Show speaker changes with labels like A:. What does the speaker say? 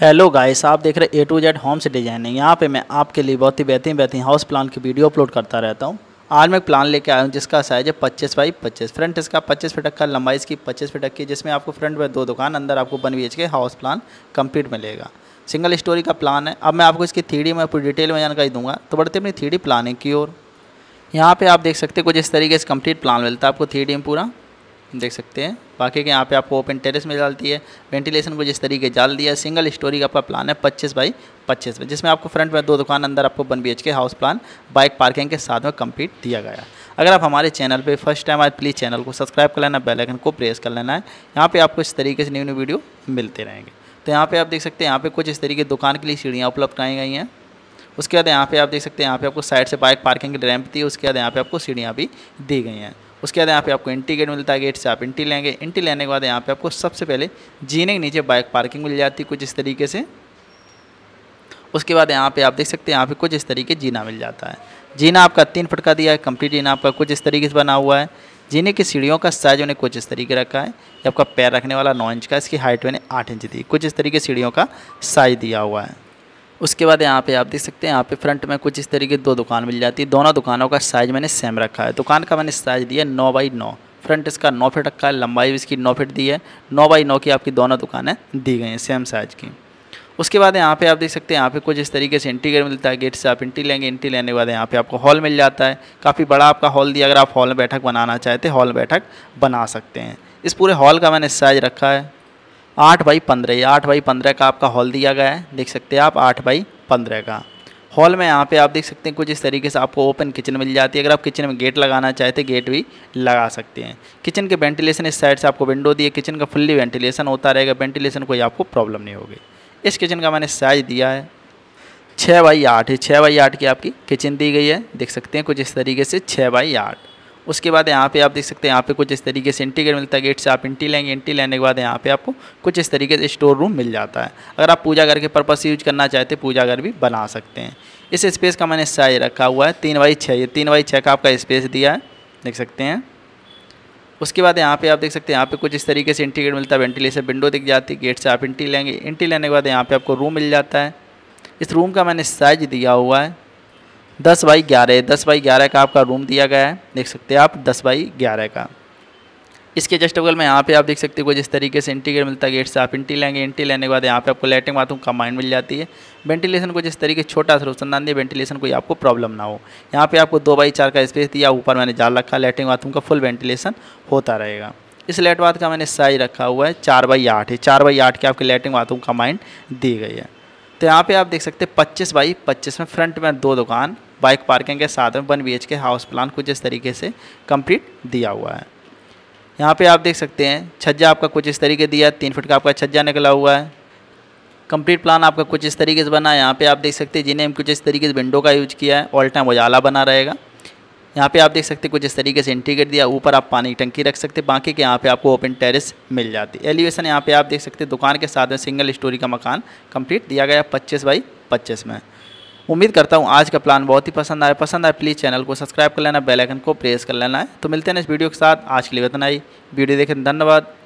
A: hello guys आप देख रहे A to Z homes designing यहाँ पे मैं आपके लिए बहुत ही बेहतरीन बेहतरीन हाउस प्लान की वीडियो अपलोड करता रहता हूँ आज मैं प्लान लेके आया हूँ जिसका साइज है पच्चीस बाई पच्चीस फ्रंट इसका पच्चीस फीट का लंबाई इसकी पच्चीस फीट की जिसमें आपको फ्रंट में दो दुकान अंदर आपको one B K house plan complete मिलेगा सिंगल स्टोरी का प्लान है अब मैं आपको इसकी थ्री में पूरी डिटेल में जानकारी दूंगा तो बढ़ते अपनी थ्री प्लानिंग की ओर यहाँ पर आप देख सकते हो कुछ इस तरीके से कम्प्लीट प्लान मिलता है आपको थ्री में पूरा देख सकते हैं बाकी के यहाँ पे आपको ओपन टेरेस में डालती है वेंटिलेशन को जिस तरीके जाल दिया सिंगल स्टोरी का आपका प्लान है पच्चीस बाई पच्चीस में जिसमें आपको फ्रंट में दो दुकान अंदर आपको one B K house plan bike parking के साथ में कंप्लीट दिया गया अगर आप हमारे चैनल पे फर्स्ट टाइम आए प्लीज़ चैनल को सब्सक्राइब कर लेना बेलाइकन को प्रेस कर लेना है यहाँ पर आपको इस तरीके से न्यू न्यू वीडियो मिलते रहेंगे तो यहाँ पर आप देख सकते हैं यहाँ पर कुछ इस तरीके दुकान के लिए सीढ़ियाँ उपलब्ध कराई गई हैं उसके बाद यहाँ पे आप देख सकते हैं यहाँ पे आपको साइड से बाइक पार्किंग की रैंप थी उसके बाद यहाँ पे आपको सीढ़ियाँ भी दी गई हैं उसके बाद यहाँ पे आपको इंटी गेट मिलता है गेट से आप इंटी लेंगे इंटी लेने के बाद यहाँ पे आपको सबसे पहले जीने के नीचे बाइक पार्किंग मिल जाती है कुछ इस तरीके से उसके बाद यहाँ पे आप देख सकते हैं यहाँ पे कुछ इस तरीके जीना मिल जाता है जीना आपका तीन फुट का दिया है कंप्लीट जीना आपका कुछ इस तरीके से बना हुआ है जीने की सीढ़ियों का साइज उन्हें कुछ इस तरीके रखा है आपका पैर रखने वाला नौ इंच का इसकी हाइट मैंने आठ इंच दी कुछ इस तरीके सीढ़ियों का साइज दिया हुआ है उसके बाद यहाँ पे आप देख सकते हैं यहाँ पे फ्रंट में कुछ इस तरीके दो दुकान मिल जाती है दोनों दुकानों का साइज़ मैंने सेम रखा है दुकान का मैंने साइज़ दिया नौ बाई नौ फ्रंट इसका नौ फिट रखा है लंबाई भी इसकी नौ फिट दी है नौ बाई नौ की आपकी दोनों दुकानें दी गई हैं सेम साइज़ की उसके बाद यहाँ पे आप देख सकते हैं यहाँ पे कुछ इस तरीके से इंटी गेट मिलता है गेट से आप इंटी लेंगे इंटी लेने के बाद यहाँ पे आपको हॉल मिल जाता है काफ़ी बड़ा आपका हॉल दिया अगर आप हॉल में बैठक बनाना चाहते हॉल बैठक बना सकते हैं इस पूरे हॉल का मैंने साइज रखा है आठ बाई पंद्रह आठ बाई पंद्रह का आपका हॉल दिया गया है देख सकते हैं आप आठ बाई पंद्रह का हॉल में यहाँ पे आप देख सकते हैं कुछ इस तरीके से आपको ओपन किचन मिल जाती है अगर आप किचन में गेट लगाना चाहते हैं गेट भी लगा सकते हैं किचन के वेंटिलेशन इस साइड से आपको विंडो दिए किचन का फुल्ली वेंटिलेशन होता रहेगा वेंटिलेशन कोई आपको प्रॉब्लम नहीं होगी इस किचन का मैंने साइज दिया है छः बाई आठ छः बाई आठ की आपकी किचन दी गई है देख सकते हैं कुछ इस तरीके से छः बाई आठ उसके बाद यहाँ पे आप देख सकते हैं यहाँ पे कुछ इस तरीके से इंटीग्रेट मिलता है गेट से आप इंटी लेंगे इंटी लेने के बाद यहाँ पे आपको कुछ इस तरीके से स्टोर रूम मिल जाता है अगर आप पूजा घर के पर्पज़ से यूज करना चाहते हैं पूजा घर भी बना सकते हैं इस स्पेस का मैंने साइज रखा हुआ है तीन बाई छः तीन बाई छः का आपका स्पेस दिया है देख सकते हैं उसके बाद यहाँ पे आप देख सकते हैं यहाँ पे कुछ इस तरीके से इंटीग्रेट मिलता है वेंटिलेशन विंडो दिख जाती है गेट से आप इंटी लेंगे इंटी लेने के बाद यहाँ पे आपको रूम मिल जाता है इस रूम का मैंने साइज दिया हुआ है दस बाई ग्यारह दस बाई ग्यारह का आपका रूम दिया गया है देख सकते हैं आप दस बाई ग्यारह का इसके जस्ट बगल में यहाँ पे आप देख सकते हो जिस तरीके से इंटीग्रेट मिलता है गेट से आप इंटी लेंगे इंटी लेने के बाद यहाँ पे आपको लेटिंग बाथरूम माइंड मिल जाती है वेंटिलेशन को जिस तरीके छोटा सा रोशनदान दिया वेंटिलेशन कोई आपको प्रॉब्लम ना हो यहाँ पे आपको दो बाई चार का स्पेस दिया ऊपर मैंने जाल रखा लेटिंग बाथरूम का फुल वेंटिलेशन होता रहेगा इस लेट बाथ का मैंने साइज रखा हुआ है चार बाई आठ है चार बाई आठ के आपके लेटिंग बाथरूम माइंड दी गई है तो यहाँ पे आप देख सकते हैं पच्चीस बाई पच्चीस में फ्रंट में दो दुकान बाइक पार्किंग के साथ में one B K house plan कुछ इस तरीके से कंप्लीट दिया हुआ है यहाँ पे आप देख सकते हैं छज्जा आपका कुछ इस तरीके दिया है तीन फुट का आपका छज्जा निकला हुआ है कंप्लीट प्लान आपका कुछ इस तरीके से बना है यहाँ पर आप देख सकते हैं जिन्हें कुछ इस तरीके से विंडो का यूज किया है ऑल टाइम उजाला बना रहेगा यहाँ पे आप देख सकते हैं कुछ इस तरीके से इंटीग्रेट दिया ऊपर आप पानी की टंकी रख सकते हैं बाकी के यहाँ पे आपको ओपन टेरेस मिल जाती है एलिवेशन यहाँ पे आप देख सकते हैं दुकान के साथ में सिंगल स्टोरी का मकान कंप्लीट दिया गया पच्चीस बाई पच्चीस में उम्मीद करता हूँ आज का प्लान बहुत ही पसंद आया पसंद आए प्लीज़ चैनल को सब्सक्राइब कर लेना बेलाइकन को प्रेस कर लेना है तो मिलते हैं इस वीडियो के साथ आज के लिए बतनाई आई वीडियो देखें धन्यवाद